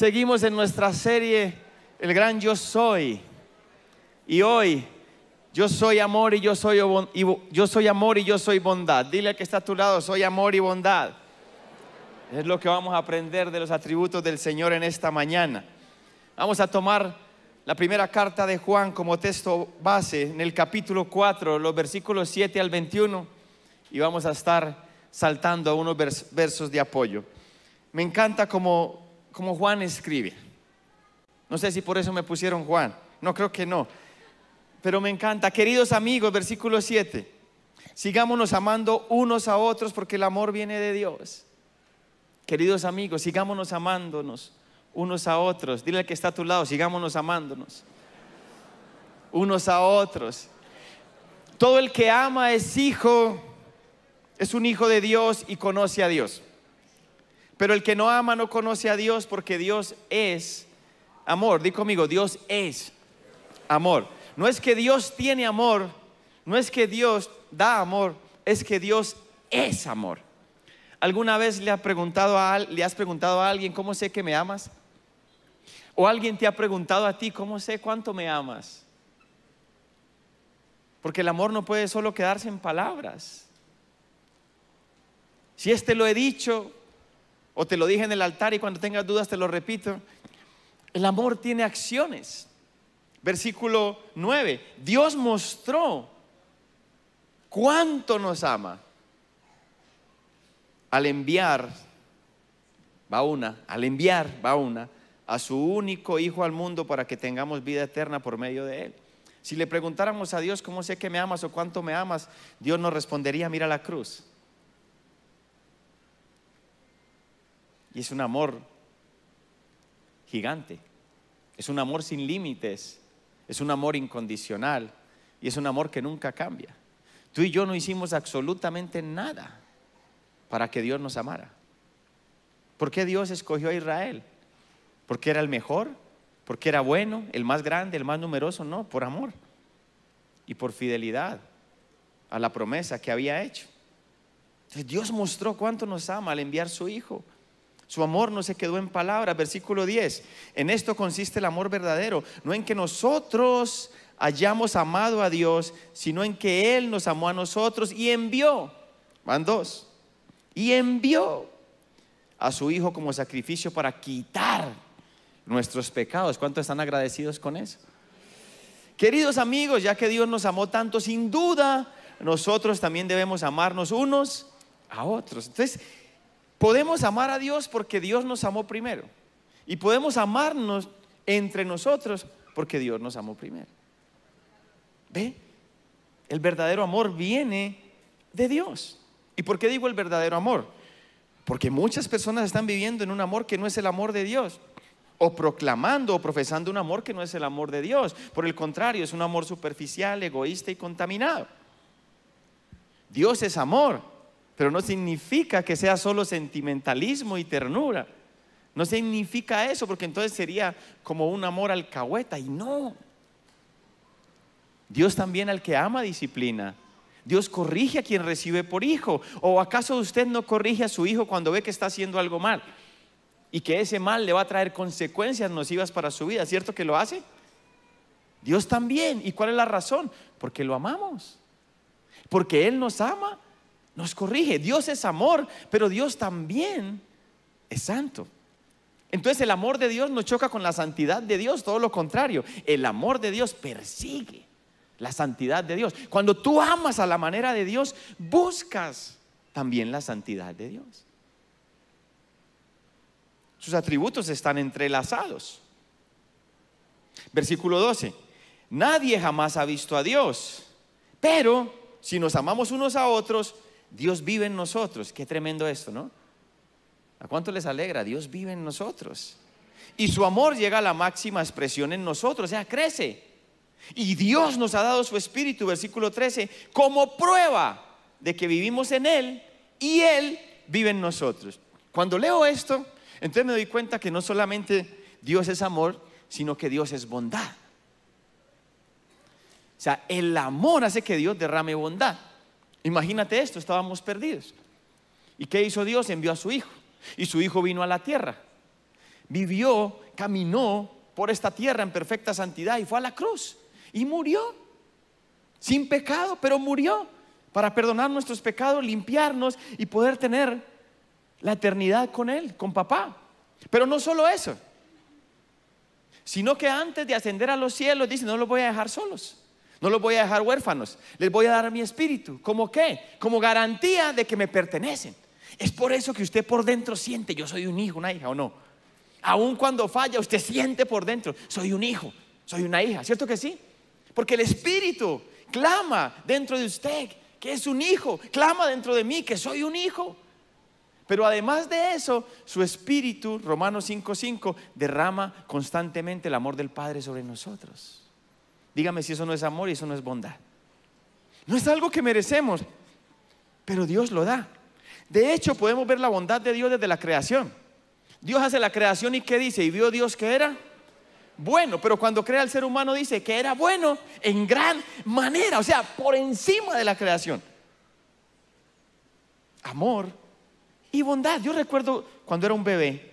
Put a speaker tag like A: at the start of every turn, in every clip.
A: Seguimos en nuestra serie El gran yo soy. Y hoy yo soy amor y yo soy, yo soy amor y yo soy bondad. Dile al que está a tu lado, soy amor y bondad. Es lo que vamos a aprender de los atributos del Señor en esta mañana. Vamos a tomar la primera carta de Juan como texto base en el capítulo 4, los versículos 7 al 21, y vamos a estar saltando a unos versos de apoyo. Me encanta como como Juan escribe. No sé si por eso me pusieron Juan, no creo que no. Pero me encanta, queridos amigos, versículo 7. Sigámonos amando unos a otros porque el amor viene de Dios. Queridos amigos, sigámonos amándonos unos a otros. Dile al que está a tu lado, sigámonos amándonos unos a otros. Todo el que ama es hijo, es un hijo de Dios y conoce a Dios. Pero el que no ama no conoce a Dios porque Dios es amor. Di conmigo, Dios es amor. No es que Dios tiene amor, no es que Dios da amor, es que Dios es amor. ¿Alguna vez le, preguntado le has preguntado a alguien cómo sé que me amas? ¿O alguien te ha preguntado a ti cómo sé cuánto me amas? Porque el amor no puede solo quedarse en palabras. Si este lo he dicho, o te lo dije en el altar y cuando tengas dudas te lo repito. El amor tiene acciones. Versículo 9. Dios mostró cuánto nos ama al enviar, va una, al enviar, va una, a su único Hijo al mundo para que tengamos vida eterna por medio de Él. Si le preguntáramos a Dios, ¿cómo sé que me amas o cuánto me amas? Dios nos respondería, mira la cruz. Y es un amor gigante. Es un amor sin límites. Es un amor incondicional. Y es un amor que nunca cambia. Tú y yo no hicimos absolutamente nada para que Dios nos amara. ¿Por qué Dios escogió a Israel? ¿Porque era el mejor? ¿Porque era bueno? ¿El más grande? ¿El más numeroso? No, por amor y por fidelidad a la promesa que había hecho. Entonces Dios mostró cuánto nos ama al enviar su Hijo. Su amor no se quedó en palabras. Versículo 10. En esto consiste el amor verdadero, no en que nosotros hayamos amado a Dios, sino en que Él nos amó a nosotros y envió. Van dos. Y envió a su Hijo como sacrificio para quitar nuestros pecados. ¿Cuántos están agradecidos con eso? Queridos amigos, ya que Dios nos amó tanto, sin duda, nosotros también debemos amarnos unos a otros. Entonces, Podemos amar a Dios porque Dios nos amó primero. Y podemos amarnos entre nosotros porque Dios nos amó primero. ¿Ve? El verdadero amor viene de Dios. ¿Y por qué digo el verdadero amor? Porque muchas personas están viviendo en un amor que no es el amor de Dios. O proclamando o profesando un amor que no es el amor de Dios. Por el contrario, es un amor superficial, egoísta y contaminado. Dios es amor pero no significa que sea solo sentimentalismo y ternura. No significa eso, porque entonces sería como un amor alcahueta y no. Dios también al que ama disciplina. Dios corrige a quien recibe por hijo. ¿O acaso usted no corrige a su hijo cuando ve que está haciendo algo mal? Y que ese mal le va a traer consecuencias nocivas para su vida. ¿Cierto que lo hace? Dios también. ¿Y cuál es la razón? Porque lo amamos. Porque Él nos ama nos corrige. Dios es amor, pero Dios también es santo. Entonces el amor de Dios no choca con la santidad de Dios, todo lo contrario. El amor de Dios persigue la santidad de Dios. Cuando tú amas a la manera de Dios, buscas también la santidad de Dios. Sus atributos están entrelazados. Versículo 12. Nadie jamás ha visto a Dios, pero si nos amamos unos a otros, Dios vive en nosotros. Qué tremendo esto, ¿no? ¿A cuánto les alegra? Dios vive en nosotros. Y su amor llega a la máxima expresión en nosotros, o sea, crece. Y Dios nos ha dado su espíritu, versículo 13, como prueba de que vivimos en Él y Él vive en nosotros. Cuando leo esto, entonces me doy cuenta que no solamente Dios es amor, sino que Dios es bondad. O sea, el amor hace que Dios derrame bondad. Imagínate esto, estábamos perdidos. ¿Y qué hizo Dios? Envió a su hijo. Y su hijo vino a la tierra. Vivió, caminó por esta tierra en perfecta santidad y fue a la cruz. Y murió. Sin pecado, pero murió. Para perdonar nuestros pecados, limpiarnos y poder tener la eternidad con Él, con papá. Pero no solo eso, sino que antes de ascender a los cielos, dice, no los voy a dejar solos. No los voy a dejar huérfanos. Les voy a dar mi espíritu. ¿Como qué? Como garantía de que me pertenecen. Es por eso que usted por dentro siente, yo soy un hijo, una hija o no. Aun cuando falla, usted siente por dentro, soy un hijo, soy una hija. ¿Cierto que sí? Porque el espíritu clama dentro de usted que es un hijo. Clama dentro de mí que soy un hijo. Pero además de eso, su espíritu, Romanos 5:5, derrama constantemente el amor del Padre sobre nosotros. Dígame si eso no es amor y eso no es bondad. No es algo que merecemos, pero Dios lo da. De hecho, podemos ver la bondad de Dios desde la creación. Dios hace la creación y ¿qué dice? Y vio Dios que era bueno, pero cuando crea al ser humano dice que era bueno en gran manera, o sea, por encima de la creación. Amor y bondad. Yo recuerdo cuando era un bebé,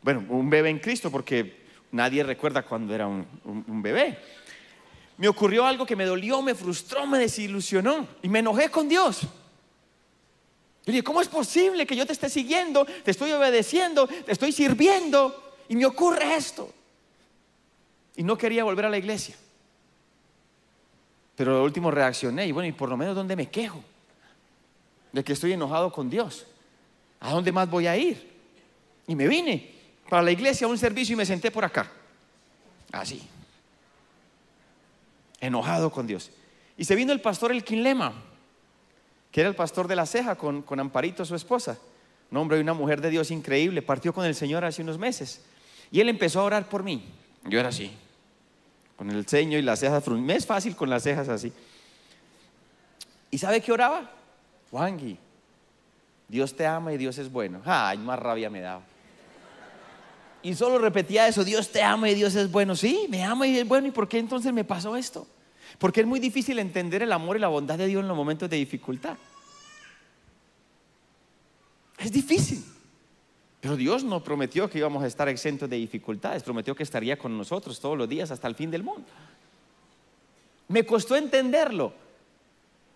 A: bueno, un bebé en Cristo, porque nadie recuerda cuando era un, un bebé me ocurrió algo que me dolió, me frustró, me desilusionó y me enojé con Dios. Yo dije, ¿cómo es posible que yo te esté siguiendo, te estoy obedeciendo, te estoy sirviendo y me ocurre esto? Y no quería volver a la iglesia. Pero lo último reaccioné y bueno, y por lo menos ¿dónde me quejo? De que estoy enojado con Dios. ¿A dónde más voy a ir? Y me vine para la iglesia a un servicio y me senté por acá. Así enojado con Dios. Y se vino el pastor El Quinlema, que era el pastor de la ceja con, Amparito, su esposa. Un hombre y una mujer de Dios increíble, partió con el Señor hace unos meses. Y él empezó a orar por mí. Yo era así, con el ceño y las cejas. Me es fácil con las cejas así. ¿Y sabe qué oraba? Wangi, Dios te ama y Dios es bueno. Ay, más rabia me daba y solo repetía eso, Dios te ama y Dios es bueno. Sí, me ama y es bueno. ¿Y por qué entonces me pasó esto? Porque es muy difícil entender el amor y la bondad de Dios en los momentos de dificultad. Es difícil. Pero Dios no prometió que íbamos a estar exentos de dificultades, prometió que estaría con nosotros todos los días hasta el fin del mundo. Me costó entenderlo,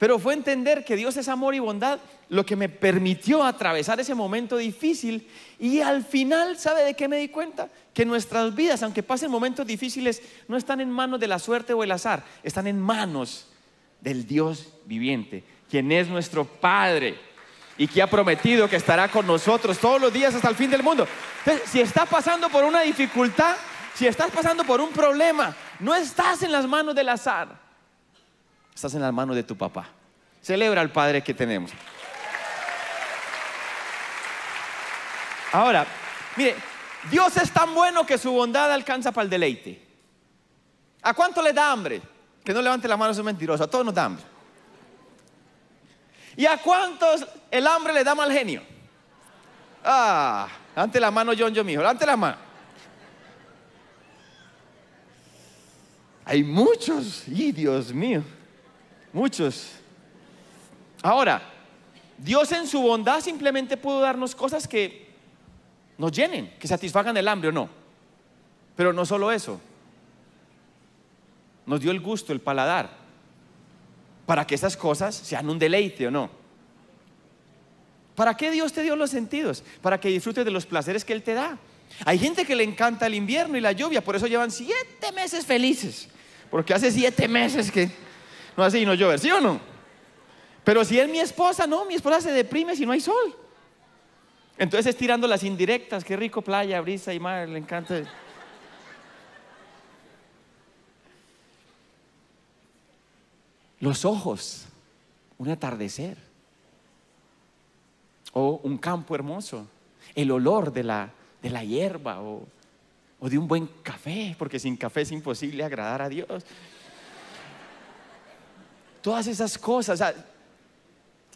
A: pero fue entender que Dios es amor y bondad lo que me permitió atravesar ese momento difícil. Y al final, ¿sabe de qué me di cuenta? Que nuestras vidas, aunque pasen momentos difíciles, no están en manos de la suerte o el azar, están en manos del Dios viviente, quien es nuestro Padre y que ha prometido que estará con nosotros todos los días hasta el fin del mundo. Entonces, si estás pasando por una dificultad, si estás pasando por un problema, no estás en las manos del azar Estás en la manos de tu papá. Celebra al Padre que tenemos. Ahora, mire, Dios es tan bueno que su bondad alcanza para el deleite. ¿A cuánto le da hambre? Que no levante la mano, es un mentiroso. A todos nos da hambre. ¿Y a cuántos el hambre le da mal genio? Ah, ante la mano, John, yo, mijo, levante la mano. Hay muchos, y Dios mío. Muchos. Ahora, Dios en su bondad simplemente pudo darnos cosas que nos llenen, que satisfagan el hambre o no. Pero no solo eso. Nos dio el gusto, el paladar, para que esas cosas sean un deleite o no. ¿Para qué Dios te dio los sentidos? Para que disfrutes de los placeres que Él te da. Hay gente que le encanta el invierno y la lluvia, por eso llevan siete meses felices, porque hace siete meses que no así no llover, ¿sí o no? Pero si es mi esposa, no, mi esposa se deprime si no hay sol. Entonces es tirando las indirectas, qué rico playa, brisa y mar, le encanta. Los ojos, un atardecer o un campo hermoso, el olor de la, hierba o, o de un buen café, porque sin café es imposible agradar a Dios todas esas cosas.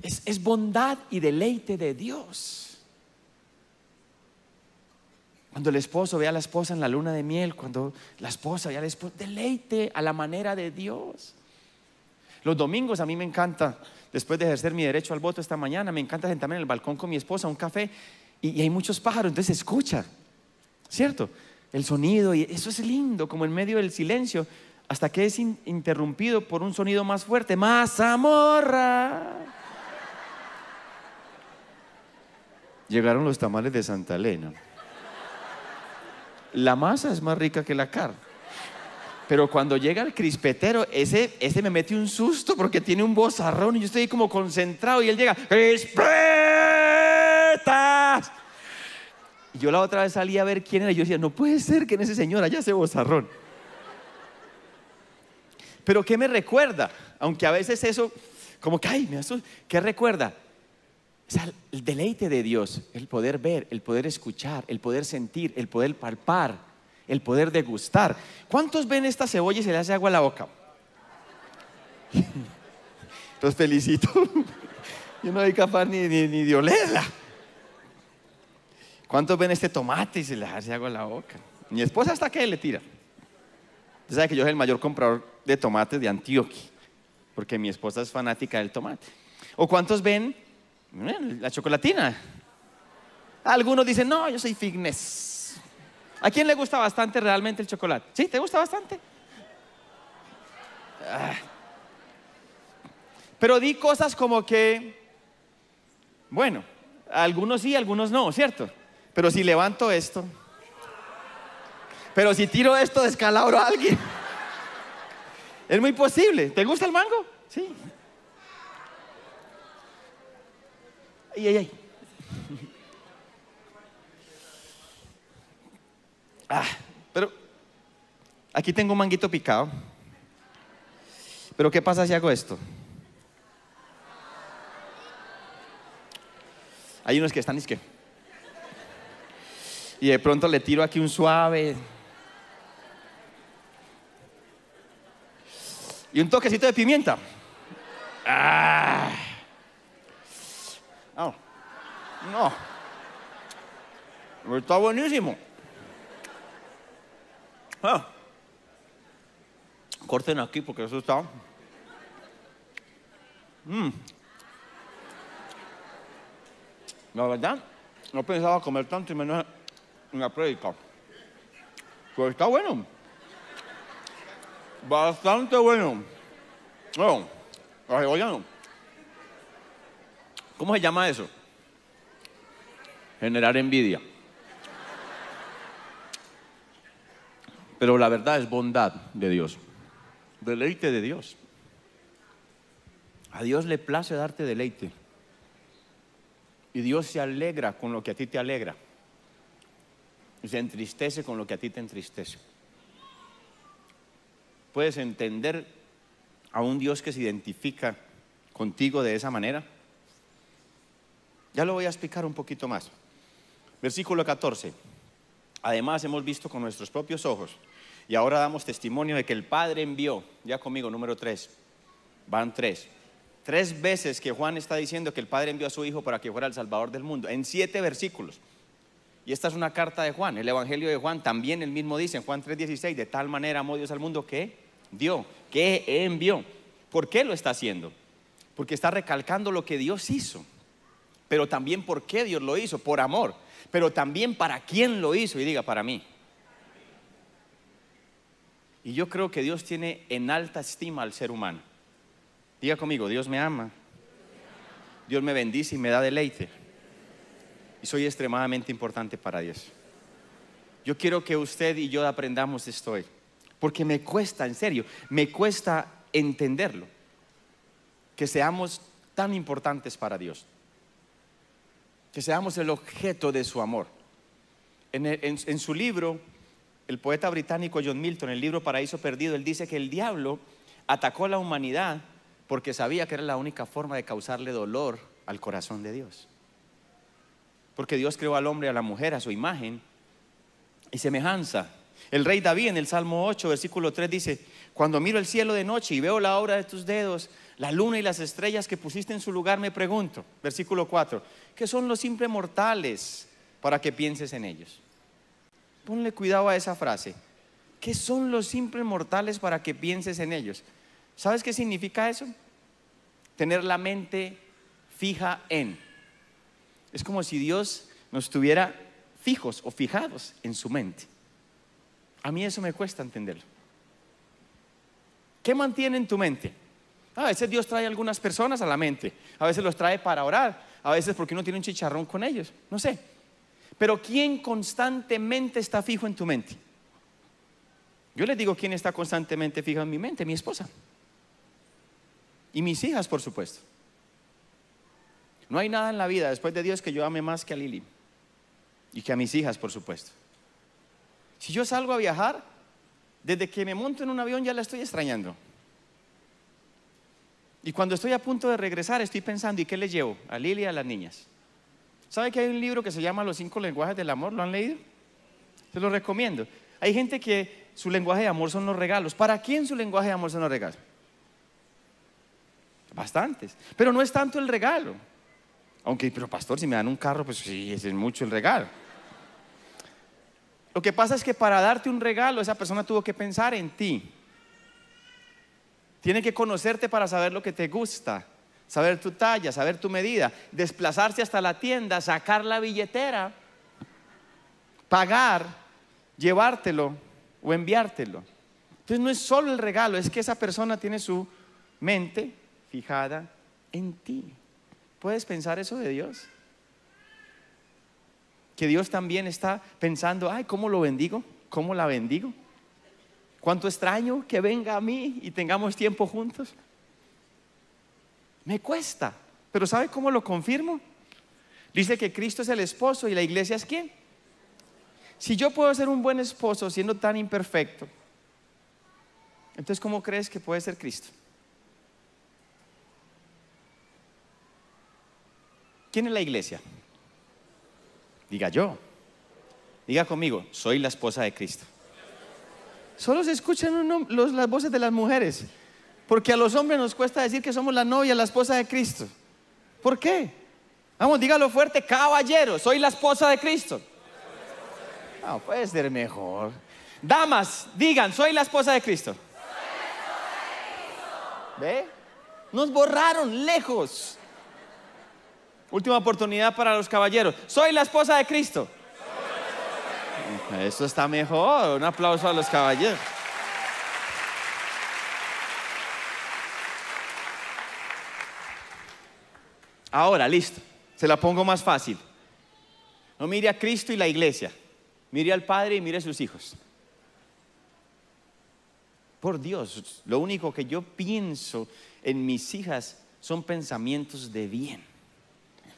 A: es, bondad y deleite de Dios. Cuando el esposo ve a la esposa en la luna de miel, cuando la esposa ve al esposo, deleite a la manera de Dios. Los domingos a mí me encanta, después de ejercer mi derecho al voto esta mañana, me encanta sentarme en el balcón con mi esposa, un café, y, hay muchos pájaros, entonces escucha, ¿cierto? El sonido, y eso es lindo, como en medio del silencio, hasta que es interrumpido por un sonido más fuerte, morra Llegaron los tamales de Santa Elena. La masa es más rica que la carne. Pero cuando llega el crispetero, ese, ese me mete un susto porque tiene un bozarrón y yo estoy como concentrado y él llega, ¡Crispetas! yo la otra vez salí a ver quién era y yo decía, no puede ser que en ese señor haya ese bozarrón. Pero ¿qué me recuerda? Aunque a veces eso, como que, ay, me asusta. ¿Qué recuerda? O sea, el deleite de Dios, el poder ver, el poder escuchar, el poder sentir, el poder palpar, el poder degustar. ¿Cuántos ven esta cebolla y se le hace agua a la boca? Los felicito. Yo no soy capaz ni, ni, de olerla. ¿Cuántos ven este tomate y se le hace agua a la boca? Mi esposa hasta que le tira. Usted sabe que yo soy el mayor comprador de tomate de Antioquia, porque mi esposa es fanática del tomate. ¿O cuántos ven la chocolatina? Algunos dicen, no, yo soy fitness. ¿A quién le gusta bastante realmente el chocolate? ¿Sí? ¿Te gusta bastante? Ah. Pero di cosas como que, bueno, algunos sí, algunos no, ¿cierto? Pero si levanto esto, pero si tiro esto, descalabro a alguien. Es muy posible. ¿Te gusta el mango? Sí. Ay, ay, ay. Ah, pero aquí tengo un manguito picado. Pero ¿qué pasa si hago esto? Hay unos que están y es que... Y de pronto le tiro aquí un suave, Y un toquecito de pimienta. Ah. Oh. No. Está buenísimo. Ah. Corten aquí porque eso está. Mm. La verdad, no pensaba comer tanto y menos en la prédica. Pero está bueno. Bastante bueno. Bueno, oh, ¿Cómo se llama eso? Generar envidia. Pero la verdad es bondad de Dios. Deleite de Dios. A Dios le place darte deleite. Y Dios se alegra con lo que a ti te alegra. Y se entristece con lo que a ti te entristece puedes entender a un Dios que se identifica contigo de esa manera? Ya lo voy a explicar un poquito más. Versículo 14. Además hemos visto con nuestros propios ojos y ahora damos testimonio de que el Padre envió, ya conmigo, número 3, van tres, tres veces que Juan está diciendo que el Padre envió a su Hijo para que fuera el Salvador del mundo, en siete versículos. Y esta es una carta de Juan, el Evangelio de Juan también el mismo dice en Juan 3:16, de tal manera amó Dios al mundo que dio, que envió. ¿Por qué lo está haciendo? Porque está recalcando lo que Dios hizo, pero también por qué Dios lo hizo, por amor, pero también para quién lo hizo, y diga, para mí. Y yo creo que Dios tiene en alta estima al ser humano. Diga conmigo, Dios me ama, Dios me bendice y me da deleite. Y soy extremadamente importante para Dios. Yo quiero que usted y yo aprendamos esto hoy porque me cuesta, en serio, me cuesta entenderlo, que seamos tan importantes para Dios, que seamos el objeto de su amor. En, su libro, el poeta británico John Milton, en el libro Paraíso Perdido, él dice que el diablo atacó a la humanidad porque sabía que era la única forma de causarle dolor al corazón de Dios. Porque Dios creó al hombre y a la mujer a su imagen y semejanza. El rey David en el Salmo 8, versículo 3 dice, cuando miro el cielo de noche y veo la obra de tus dedos, la luna y las estrellas que pusiste en su lugar, me pregunto, versículo 4, ¿qué son los simples mortales para que pienses en ellos? Ponle cuidado a esa frase. ¿Qué son los simples mortales para que pienses en ellos? ¿Sabes qué significa eso? Tener la mente fija en. Es como si Dios nos tuviera fijos o fijados en su mente. A mí eso me cuesta entenderlo. ¿Qué mantiene en tu mente? A veces Dios trae algunas personas a la mente, a veces los trae para orar, a veces porque uno tiene un chicharrón con ellos, no sé. Pero ¿quién constantemente está fijo en tu mente? Yo les digo quién está constantemente fijo en mi mente, mi esposa. Y mis hijas, por supuesto. No hay nada en la vida después de Dios que yo ame más que a Lili. Y que a mis hijas, por supuesto. Si yo salgo a viajar, desde que me monto en un avión ya la estoy extrañando. Y cuando estoy a punto de regresar, estoy pensando, ¿y qué le llevo? A Lili y a las niñas. ¿Sabe que hay un libro que se llama Los cinco lenguajes del amor? ¿Lo han leído? Se lo recomiendo. Hay gente que su lenguaje de amor son los regalos. ¿Para quién su lenguaje de amor son los regalos? Bastantes. Pero no es tanto el regalo. Aunque, pero pastor, si me dan un carro, pues sí, es mucho el regalo. Lo que pasa es que para darte un regalo, esa persona tuvo que pensar en ti. Tiene que conocerte para saber lo que te gusta, saber tu talla, saber tu medida, desplazarse hasta la tienda, sacar la billetera, pagar, llevártelo o enviártelo. Entonces no es solo el regalo, es que esa persona tiene su mente fijada en ti. ¿Puedes pensar eso de Dios? que Dios también está pensando, ay, ¿cómo lo bendigo? ¿Cómo la bendigo? ¿Cuánto extraño que venga a mí y tengamos tiempo juntos? Me cuesta, pero ¿sabe cómo lo confirmo? Dice que Cristo es el esposo y la iglesia es quién. Si yo puedo ser un buen esposo siendo tan imperfecto, entonces ¿cómo crees que puede ser Cristo? ¿Quién es la iglesia? Diga yo. Diga conmigo, soy la esposa de Cristo. Solo se escuchan las voces de las mujeres, porque a los hombres nos cuesta decir que somos la novia, la esposa de Cristo. ¿Por qué? Vamos, dígalo fuerte, caballero, soy la esposa de Cristo. No, ah, puede ser mejor. Damas, digan, soy la esposa de Cristo. ¿Ve? Nos borraron lejos. Última oportunidad para los caballeros. Soy la esposa de Cristo. Eso está mejor. Un aplauso a los caballeros. Ahora, listo. Se la pongo más fácil. No mire a Cristo y la iglesia. Mire al Padre y mire a sus hijos. Por Dios, lo único que yo pienso en mis hijas son pensamientos de bien.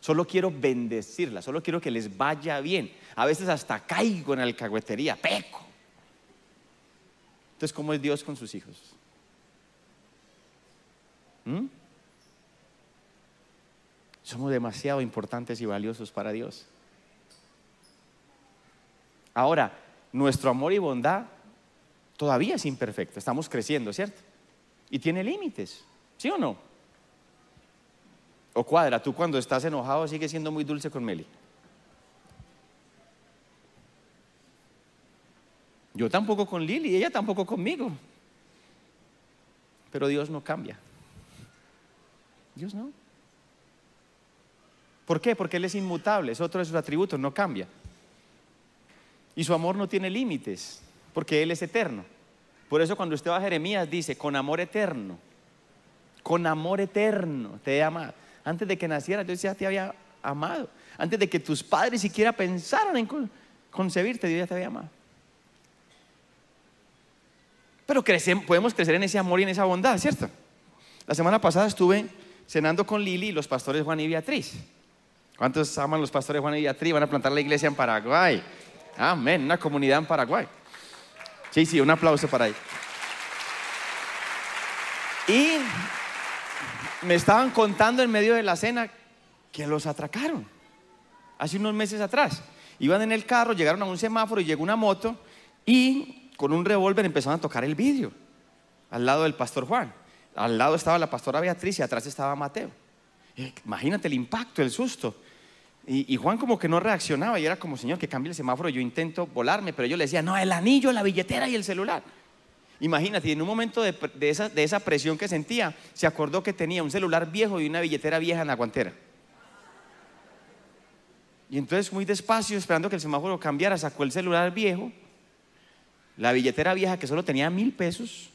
A: Solo quiero bendecirla, solo quiero que les vaya bien. A veces hasta caigo en alcahuetería, peco. Entonces, ¿cómo es Dios con sus hijos? ¿Mm? Somos demasiado importantes y valiosos para Dios. Ahora, nuestro amor y bondad todavía es imperfecto, estamos creciendo, ¿cierto? Y tiene límites, ¿sí o no? O cuadra, tú cuando estás enojado sigues siendo muy dulce con Meli. Yo tampoco con Lili, ella tampoco conmigo. Pero Dios no cambia. Dios no. ¿Por qué? Porque Él es inmutable, es otro de sus atributos, no cambia. Y su amor no tiene límites, porque Él es eterno. Por eso cuando usted va a Jeremías dice, con amor eterno, con amor eterno te he amado. Antes de que nacieras, Dios ya te había amado. Antes de que tus padres siquiera pensaran en concebirte, Dios ya te había amado. Pero podemos crecer en ese amor y en esa bondad, ¿cierto? La semana pasada estuve cenando con Lili y los pastores Juan y Beatriz. ¿Cuántos aman los pastores Juan y Beatriz? Van a plantar la iglesia en Paraguay. Amén, una comunidad en Paraguay. Sí, sí, un aplauso para ellos. Y me estaban contando en medio de la cena que los atracaron hace unos meses atrás. Iban en el carro, llegaron a un semáforo y llegó una moto y con un revólver empezaron a tocar el vidrio al lado del pastor Juan. Al lado estaba la pastora Beatriz y atrás estaba Mateo. Eh, imagínate el impacto, el susto. Y, Juan como que no reaccionaba y era como, Señor, que cambie el semáforo, yo intento volarme, pero yo le decía, no, el anillo, la billetera y el celular. Imagínate, en un momento de, esa, esa, presión que sentía, se acordó que tenía un celular viejo y una billetera vieja en la guantera. Y entonces muy despacio, esperando que el semáforo cambiara, sacó el celular viejo, la billetera vieja que solo tenía mil pesos,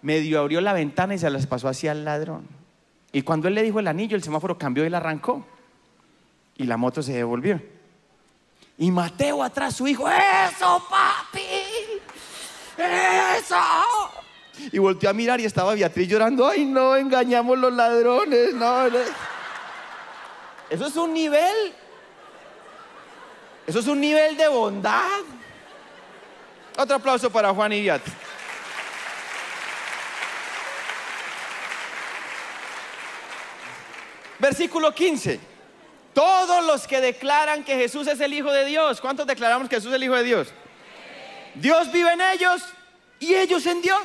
A: medio abrió la ventana y se las pasó hacia el ladrón. Y cuando él le dijo el anillo, el semáforo cambió y la arrancó. Y la moto se devolvió. Y Mateo atrás, su hijo, eso, pa. ¡Eso! Y volteó a mirar y estaba Beatriz llorando. ¡Ay, no! Engañamos los ladrones. No, Eso es un nivel. Eso es un nivel de bondad. Otro aplauso para Juan y Beatriz. Versículo 15. Todos los que declaran que Jesús es el Hijo de Dios. ¿Cuántos declaramos que Jesús es el Hijo de Dios? Dios vive en ellos y ellos en Dios.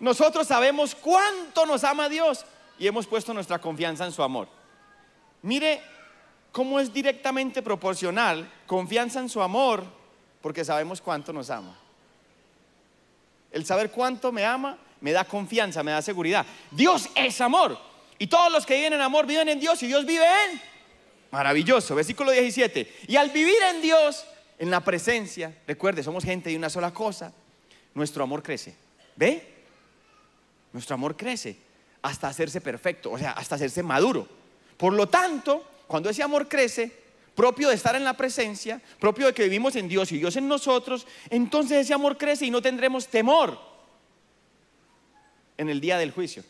A: Nosotros sabemos cuánto nos ama Dios y hemos puesto nuestra confianza en su amor. Mire cómo es directamente proporcional confianza en su amor porque sabemos cuánto nos ama. El saber cuánto me ama me da confianza, me da seguridad. Dios es amor y todos los que viven en amor viven en Dios y Dios vive en. Maravilloso, versículo 17. Y al vivir en Dios, en la presencia, recuerde, somos gente de una sola cosa, nuestro amor crece. ¿Ve? Nuestro amor crece hasta hacerse perfecto, o sea, hasta hacerse maduro. Por lo tanto, cuando ese amor crece, propio de estar en la presencia, propio de que vivimos en Dios y Dios en nosotros, entonces ese amor crece y no tendremos temor en el día del juicio.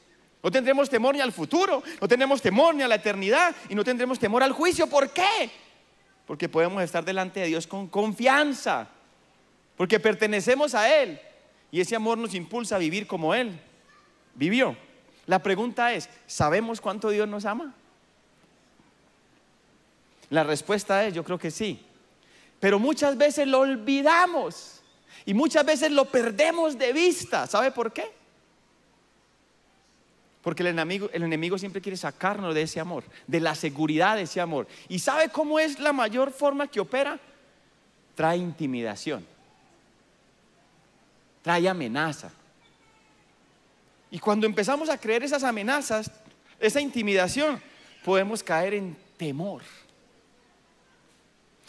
A: No tendremos temor ni al futuro, no tendremos temor ni a la eternidad y no tendremos temor al juicio. ¿Por qué? porque podemos estar delante de Dios con confianza, porque pertenecemos a Él y ese amor nos impulsa a vivir como Él vivió. La pregunta es, ¿sabemos cuánto Dios nos ama? La respuesta es, yo creo que sí, pero muchas veces lo olvidamos y muchas veces lo perdemos de vista. ¿Sabe por qué? Porque el enemigo, el enemigo siempre quiere sacarnos de ese amor, de la seguridad de ese amor. ¿Y sabe cómo es la mayor forma que opera? Trae intimidación, trae amenaza. Y cuando empezamos a creer esas amenazas, esa intimidación, podemos caer en temor.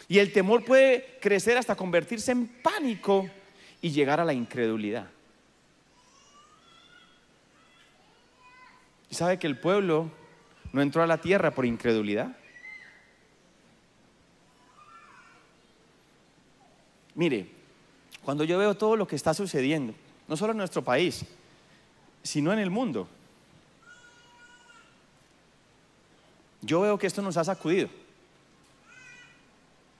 A: Y el temor puede crecer hasta convertirse en pánico y llegar a la incredulidad. Y sabe que el pueblo no entró a la tierra por incredulidad. Mire, cuando yo veo todo lo que está sucediendo, no solo en nuestro país, sino en el mundo, yo veo que esto nos ha sacudido.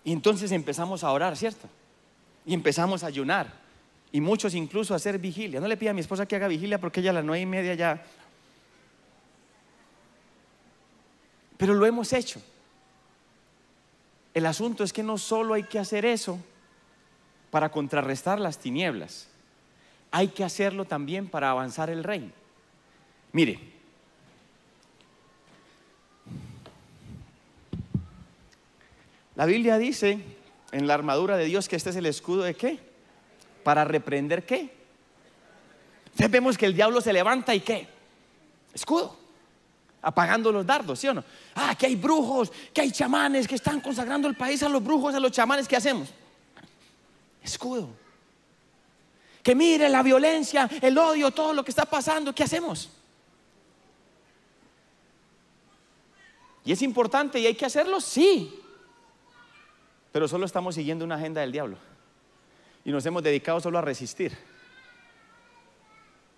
A: Y entonces empezamos a orar, ¿cierto? Y empezamos a ayunar. Y muchos incluso a hacer vigilia. No le pida a mi esposa que haga vigilia porque ella a las nueve y media ya Pero lo hemos hecho. El asunto es que no solo hay que hacer eso para contrarrestar las tinieblas, hay que hacerlo también para avanzar el reino. Mire, la Biblia dice en la armadura de Dios que este es el escudo de qué? Para reprender qué? Sabemos vemos que el diablo se levanta y qué? Escudo apagando los dardos, ¿sí o no? Ah, que hay brujos, que hay chamanes que están consagrando el país a los brujos, a los chamanes, ¿qué hacemos? Escudo. Que mire la violencia, el odio, todo lo que está pasando, ¿qué hacemos? Y es importante y hay que hacerlo, sí. Pero solo estamos siguiendo una agenda del diablo. Y nos hemos dedicado solo a resistir.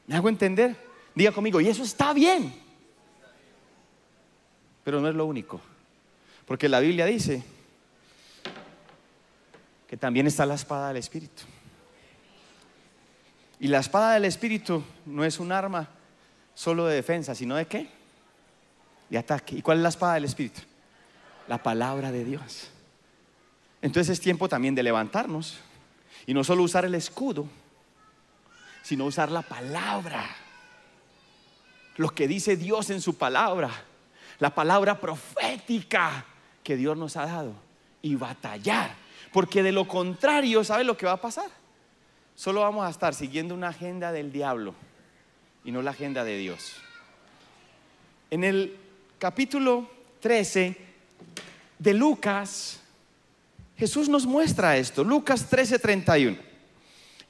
A: ¿Me hago entender? Diga conmigo, y eso está bien pero no es lo único. Porque la Biblia dice que también está la espada del Espíritu. Y la espada del Espíritu no es un arma solo de defensa, sino de qué? De ataque. ¿Y cuál es la espada del Espíritu? La palabra de Dios. Entonces es tiempo también de levantarnos y no solo usar el escudo, sino usar la palabra. Lo que dice Dios en su palabra la palabra profética que Dios nos ha dado y batallar. Porque de lo contrario, ¿sabe lo que va a pasar? Solo vamos a estar siguiendo una agenda del diablo y no la agenda de Dios. En el capítulo 13 de Lucas, Jesús nos muestra esto. Lucas 13:31.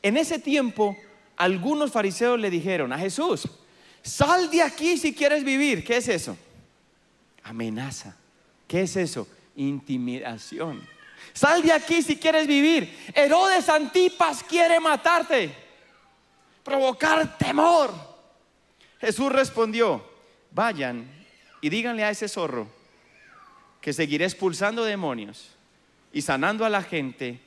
A: En ese tiempo, algunos fariseos le dijeron a Jesús, sal de aquí si quieres vivir. ¿Qué es eso? amenaza. ¿Qué es eso? Intimidación. Sal de aquí si quieres vivir. Herodes Antipas quiere matarte. Provocar temor. Jesús respondió, vayan y díganle a ese zorro que seguiré expulsando demonios y sanando a la gente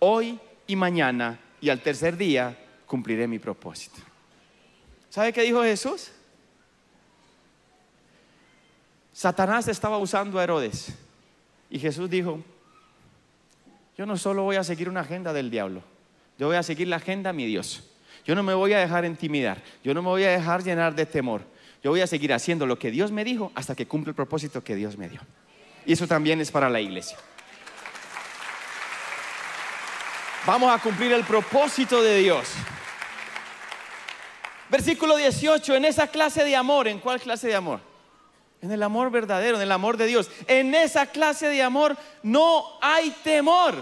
A: hoy y mañana y al tercer día cumpliré mi propósito. ¿Sabe qué dijo Jesús? Satanás estaba usando a Herodes. Y Jesús dijo, yo no solo voy a seguir una agenda del diablo, yo voy a seguir la agenda de mi Dios. Yo no me voy a dejar intimidar, yo no me voy a dejar llenar de temor. Yo voy a seguir haciendo lo que Dios me dijo hasta que cumpla el propósito que Dios me dio. Y eso también es para la iglesia. Vamos a cumplir el propósito de Dios. Versículo 18, en esa clase de amor, ¿en cuál clase de amor? en el amor verdadero, en el amor de Dios. En esa clase de amor no hay temor.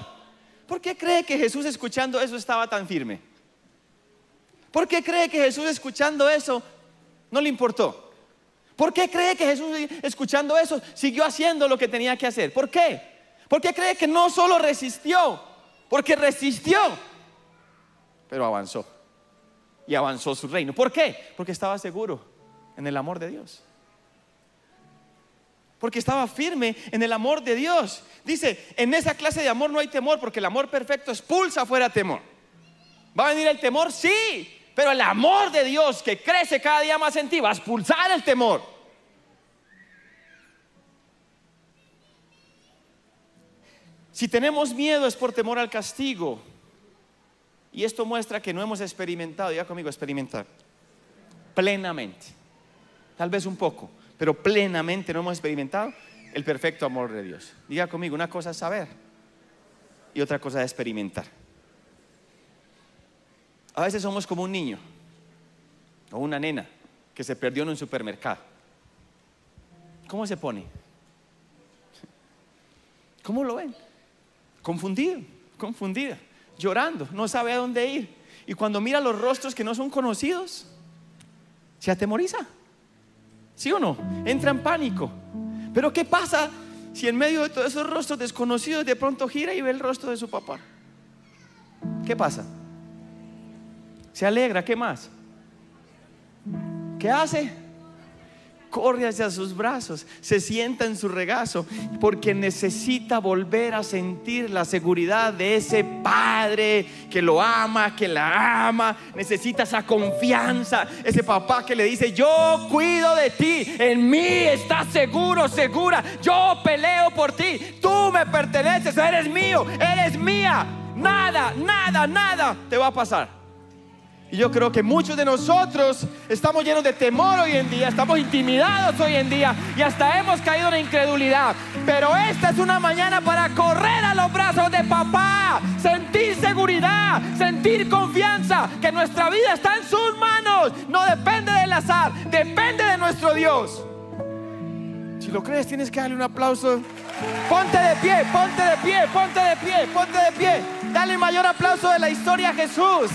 A: ¿Por qué cree que Jesús escuchando eso estaba tan firme? ¿Por qué cree que Jesús escuchando eso no le importó? ¿Por qué cree que Jesús escuchando eso siguió haciendo lo que tenía que hacer? ¿Por qué? ¿Por qué cree que no solo resistió? Porque resistió, pero avanzó. Y avanzó su reino. ¿Por qué? Porque estaba seguro en el amor de Dios porque estaba firme en el amor de Dios. Dice, en esa clase de amor no hay temor, porque el amor perfecto expulsa fuera temor. ¿Va a venir el temor? Sí, pero el amor de Dios que crece cada día más en ti va a expulsar el temor. Si tenemos miedo es por temor al castigo. Y esto muestra que no hemos experimentado, ya conmigo, experimentar plenamente. Tal vez un poco, pero plenamente no hemos experimentado el perfecto amor de Dios. Diga conmigo, una cosa es saber y otra cosa es experimentar. A veces somos como un niño o una nena que se perdió en un supermercado. ¿Cómo se pone? ¿Cómo lo ven? Confundido, confundida, llorando, no sabe a dónde ir. Y cuando mira los rostros que no son conocidos, se atemoriza. ¿Sí o no? Entra en pánico. Pero ¿qué pasa si en medio de todos esos rostros desconocidos de pronto gira y ve el rostro de su papá? ¿Qué pasa? Se alegra, ¿qué más? ¿Qué hace? corre hacia sus brazos, se sienta en su regazo, porque necesita volver a sentir la seguridad de ese padre que lo ama, que la ama, necesita esa confianza, ese papá que le dice, yo cuido de ti, en mí estás seguro, segura, yo peleo por ti, tú me perteneces, eres mío, eres mía, nada, nada, nada te va a pasar. Y yo creo que muchos de nosotros estamos llenos de temor hoy en día, estamos intimidados hoy en día y hasta hemos caído en incredulidad. Pero esta es una mañana para correr a los brazos de papá, sentir seguridad, sentir confianza, que nuestra vida está en sus manos, no depende del azar, depende de nuestro Dios. Si lo crees, tienes que darle un aplauso. Ponte de pie, ponte de pie, ponte de pie, ponte de pie. Dale el mayor aplauso de la historia a Jesús.